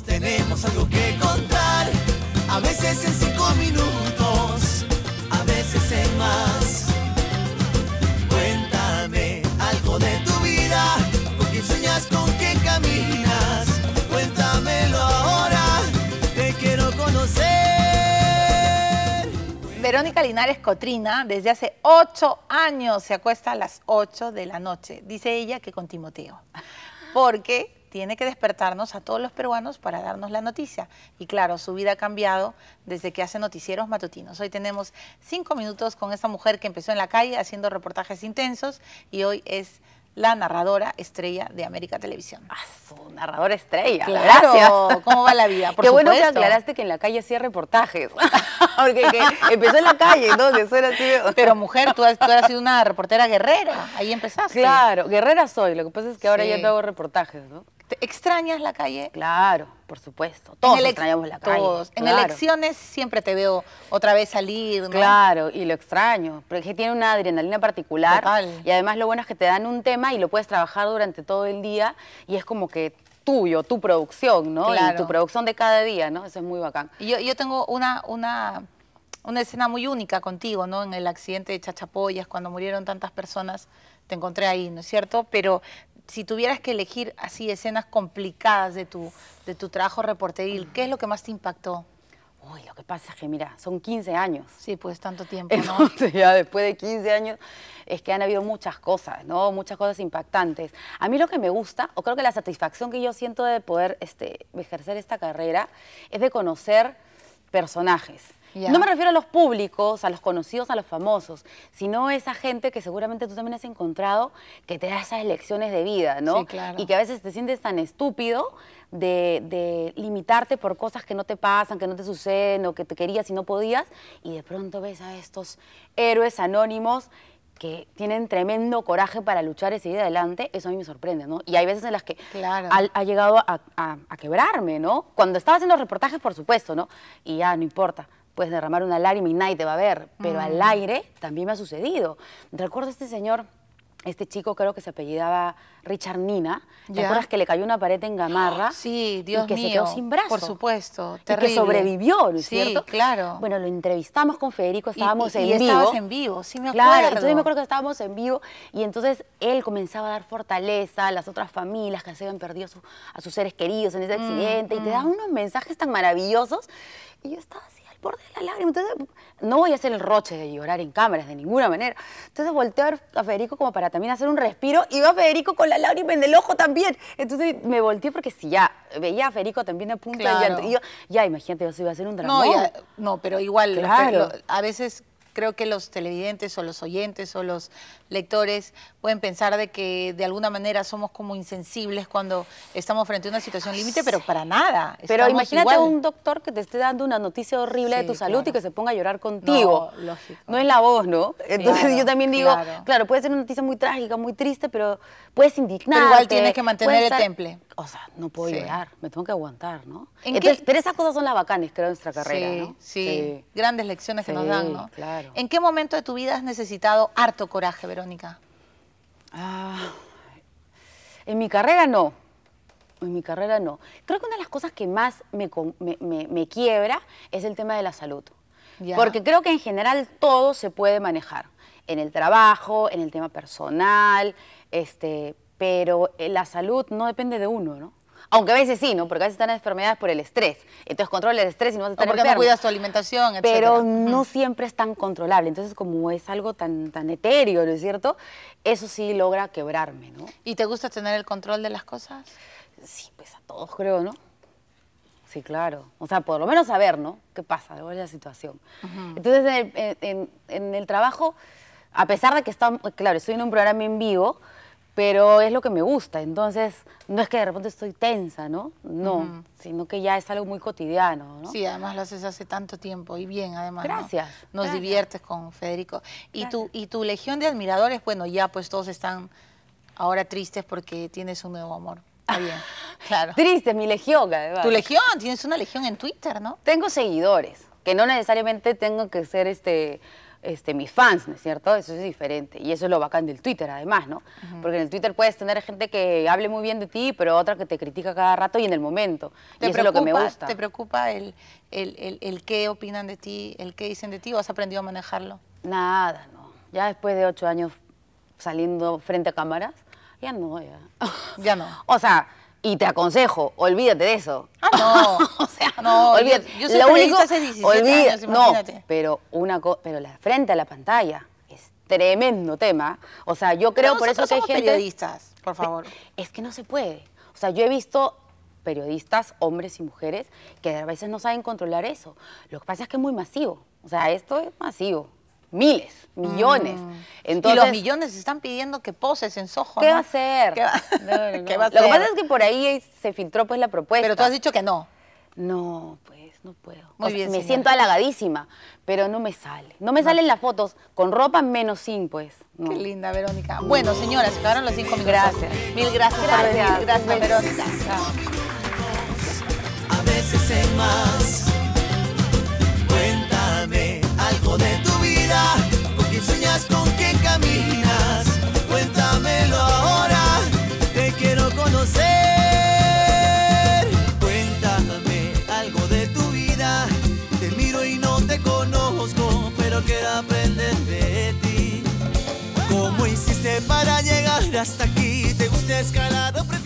tenemos algo que contar, a veces en cinco minutos, a veces en más. Cuéntame algo de tu vida, con quién sueñas, con quién caminas. Cuéntamelo ahora, te quiero conocer. Verónica Linares Cotrina, desde hace ocho años, se acuesta a las ocho de la noche. Dice ella que con Timoteo. Porque tiene que despertarnos a todos los peruanos para darnos la noticia. Y claro, su vida ha cambiado desde que hace noticieros matutinos. Hoy tenemos cinco minutos con esta mujer que empezó en la calle haciendo reportajes intensos y hoy es la narradora estrella de América Televisión. Ah, narradora estrella. Claro. Gracias. ¿Cómo va la vida? Por Qué bueno que aclaraste que en la calle hacía reportajes. Porque empezó en la calle, ¿no? Que eso era así. Pero mujer, tú, has, sido una reportera guerrera. Ahí empezaste. Claro, guerrera soy. Lo que pasa es que ahora ya te hago reportajes, ¿no? ¿Extrañas la calle? Claro, por supuesto. Todos extrañamos la calle. En elecciones siempre te veo otra vez salir. Claro, y lo extraño. Porque tiene una adrenalina particular. Y además lo bueno es que te dan un tema y lo puedes trabajar durante todo el día. Y es como que tuyo, tu producción, ¿no? tu producción de cada día, ¿no? Eso es muy bacán. yo, tengo una, una, una escena muy única contigo, ¿no? En el accidente de Chachapoyas, cuando murieron tantas personas, te encontré ahí, ¿no es cierto? Pero si tuvieras que elegir así escenas complicadas de tu, de tu trabajo reporteril, ¿qué es lo que más te impactó? Uy, lo que pasa es que, mira, son 15 años. Sí, pues tanto tiempo, ¿no? ya después de 15 años es que han habido muchas cosas, ¿no? Muchas cosas impactantes. A mí lo que me gusta, o creo que la satisfacción que yo siento de poder este, ejercer esta carrera, es de conocer personajes no me refiero a los públicos, a los conocidos, a los famosos, sino a esa gente que seguramente tú también has encontrado que te da esas lecciones de vida, ¿no? Sí, claro. Y que a veces te sientes tan estúpido de, limitarte por cosas que no te pasan, que no te suceden o que te querías y no podías, y de pronto ves a estos héroes anónimos que tienen tremendo coraje para luchar y seguir adelante, eso a mí me sorprende, ¿no? Y hay veces en las que ha, llegado a quebrarme, ¿no? Cuando estaba haciendo reportajes, por supuesto, ¿no? Y ya, no importa, puedes derramar una lágrima y te va a ver, pero al aire también me ha sucedido. Recuerdo a este señor, este chico creo que se apellidaba Richard Nina, ¿te acuerdas que le cayó una pared en Gamarra? sí, Dios y que mío, se quedó sin brazo. Por supuesto, terrible. que sobrevivió, ¿no es sí, claro. Bueno, lo entrevistamos con Federico, estábamos en vivo. Y en vivo, sí me acuerdo. Claro, entonces me acuerdo que estábamos en vivo y entonces él comenzaba a dar fortaleza a las otras familias que se habían perdido a sus seres queridos en ese accidente y te daba unos mensajes tan maravillosos y yo estaba así ¡Por de la lágrima. Entonces, no voy a hacer el roche de llorar en cámaras de ninguna manera. Entonces volteé a Federico como para también hacer un respiro y veo a Federico con la lágrima en el ojo también. Entonces me volteé porque si ya veía a Federico también de punta y yo, ya imagínate, yo se iba a hacer un drama. No, no pero igual, claro. a veces creo que los televidentes o los oyentes o los lectores pueden pensar de que de alguna manera somos como insensibles cuando estamos frente a una situación límite, pero para nada. Pero imagínate a un doctor que te esté dando una noticia horrible de tu salud y que se ponga a llorar contigo. No, es la voz, ¿no? Entonces yo también digo, claro. puede ser una noticia muy trágica, muy triste, pero puedes indignarte. Pero igual tienes que mantener el temple o sea, no puedo llorar, me tengo que aguantar, ¿no? Pero esas cosas son las bacanes, creo, de nuestra carrera, sí, ¿no? Sí, grandes lecciones que nos dan, ¿no? claro. ¿En qué momento de tu vida has necesitado harto coraje, Verónica? Ah, en mi carrera no, en mi carrera no. Creo que una de las cosas que más me, quiebra es el tema de la salud. Porque creo que en general todo se puede manejar, en el trabajo, en el tema personal, este, pero eh, la salud no depende de uno, ¿no? Aunque a veces sí, ¿no? Porque a veces están enfermedades por el estrés. Entonces controla el estrés y no vas a estar o porque no cuidas tu alimentación, etc. Pero mm. no siempre es tan controlable. Entonces, como es algo tan, tan etéreo, ¿no es cierto? Eso sí logra quebrarme, ¿no? ¿Y te gusta tener el control de las cosas? Sí, pues a todos creo, ¿no? Sí, claro. O sea, por lo menos saber, ¿no? ¿Qué pasa? ¿Cuál es la situación? Entonces, en el, trabajo, a pesar de que estamos, claro, estoy en un programa en vivo, pero es lo que me gusta, entonces no es que de repente estoy tensa, ¿no? No, sino que ya es algo muy cotidiano, ¿no? Sí, además lo haces hace tanto tiempo y bien, además. Gracias. Nos diviertes con Federico. Y tu, y tu legión de admiradores, bueno, ya pues todos están ahora tristes porque tienes un nuevo amor. Está bien, claro. Triste, mi legión, además. Tu legión, tienes una legión en Twitter, ¿no? Tengo seguidores, que no necesariamente tengo que ser este este, mis fans, ¿no es cierto? Eso es diferente. Y eso es lo bacán del Twitter, además, ¿no? Porque en el Twitter puedes tener gente que hable muy bien de ti, pero otra que te critica cada rato y en el momento. lo que me gusta. ¿Te preocupa el, el, qué opinan de ti, el qué dicen de ti o has aprendido a manejarlo? Nada, no. Ya después de ocho años saliendo frente a cámaras, ya no, ya. ya no. o sea, y te aconsejo, olvídate de eso. Ah, no. o sea, no, olvídate. Yo, No, pero, una pero la frente a la pantalla es tremendo tema. O sea, yo creo por eso que hay periodistas, por favor. Es que no se puede. O sea, yo he visto periodistas, hombres y mujeres, que a veces no saben controlar eso. Lo que pasa es que es muy masivo. O sea, esto es masivo miles, ah. millones. y los millones están pidiendo que poses en Soho. ¿Qué va a hacer? Lo que pasa es que por ahí se filtró pues la propuesta. Pero tú has dicho que no. No, pues no puedo. Muy me siento halagadísima, pero no me sale. No me salen las fotos con ropa menos sin, pues. Qué linda, Verónica. Bueno, señoras, se acabaron los cinco minutos. Gracias. Mil gracias, gracias Gracias, gracias Verónica. A veces es más. quiero aprender de ti. ¿Cómo hiciste para llegar hasta aquí? ¿Te gusta escalar o